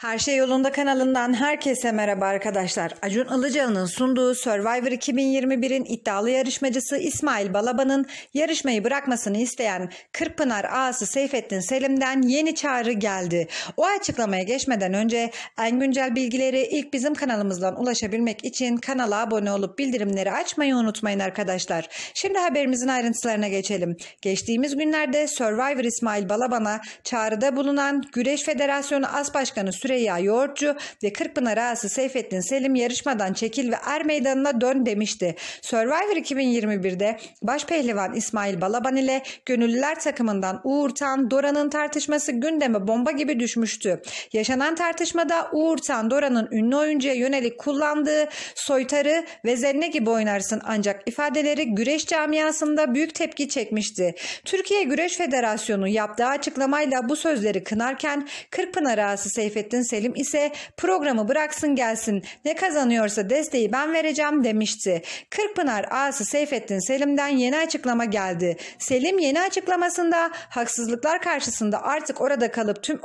Her Şey Yolunda kanalından herkese merhaba arkadaşlar. Acun Ilıcalı'nın sunduğu Survivor 2021'in iddialı yarışmacısı İsmail Balaban'ın yarışmayı bırakmasını isteyen Kırpınar ağası Seyfettin Selim'den yeni çağrı geldi. O açıklamaya geçmeden önce en güncel bilgileri ilk bizim kanalımızdan ulaşabilmek için kanala abone olup bildirimleri açmayı unutmayın arkadaşlar. Şimdi haberimizin ayrıntılarına geçelim. Geçtiğimiz günlerde Survivor İsmail Balaban'a çağrıda bulunan Güreş Federasyonu As Başkanı Süleyman Süreyya Yoğurtçu ve Kırkpınar ağası Seyfettin Selim yarışmadan çekil ve er meydanına dön demişti. Survivor 2021'de baş pehlivan İsmail Balaban ile gönüllüler takımından Uğurtan Dora'nın tartışması gündeme bomba gibi düşmüştü. Yaşanan tartışmada Uğurtan Dora'nın ünlü oyuncuya yönelik kullandığı soytarı ve zenne gibi oynarsın ancak ifadeleri güreş camiasında büyük tepki çekmişti. Türkiye Güreş Federasyonu yaptığı açıklamayla bu sözleri kınarken Kırkpınar ağası Seyfettin Alaaddin Selim ise programı bıraksın gelsin ne kazanıyorsa desteği ben vereceğim demişti. Kırkpınar ağası Seyfettin Selim'den yeni açıklama geldi. Selim yeni açıklamasında haksızlıklar karşısında artık orada kalıp tüm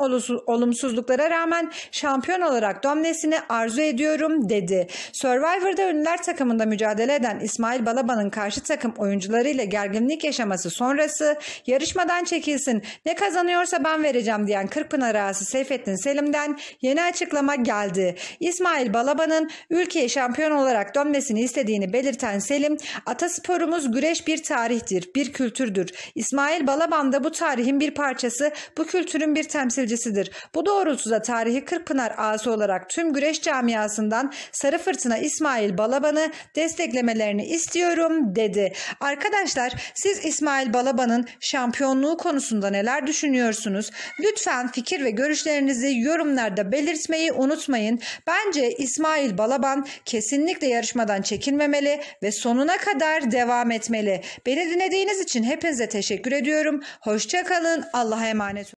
olumsuzluklara rağmen şampiyon olarak domnesini arzu ediyorum dedi. Survivor'da ünlüler takımında mücadele eden İsmail Balaban'ın karşı takım oyuncularıyla gerginlik yaşaması sonrası yarışmadan çekilsin ne kazanıyorsa ben vereceğim diyen Kırkpınar ağası Seyfettin Selim'den yeni açıklama geldi. İsmail Balaban'ın ülkeye şampiyon olarak dönmesini istediğini belirten Selim, atasporumuz güreş bir tarihtir, bir kültürdür. İsmail Balaban da bu tarihin bir parçası, bu kültürün bir temsilcisidir. Bu doğrultuda tarihi Kırkpınar ağası olarak tüm güreş camiasından Sarı Fırtına İsmail Balaban'ı desteklemelerini istiyorum dedi. Arkadaşlar siz İsmail Balaban'ın şampiyonluğu konusunda neler düşünüyorsunuz? Lütfen fikir ve görüşlerinizi yorumlarda yorumlarda belirtmeyi unutmayın. Bence İsmail Balaban kesinlikle yarışmadan çekinmemeli ve sonuna kadar devam etmeli. Beni dinlediğiniz için hepinize teşekkür ediyorum. Hoşçakalın. Allah'a emanet olun.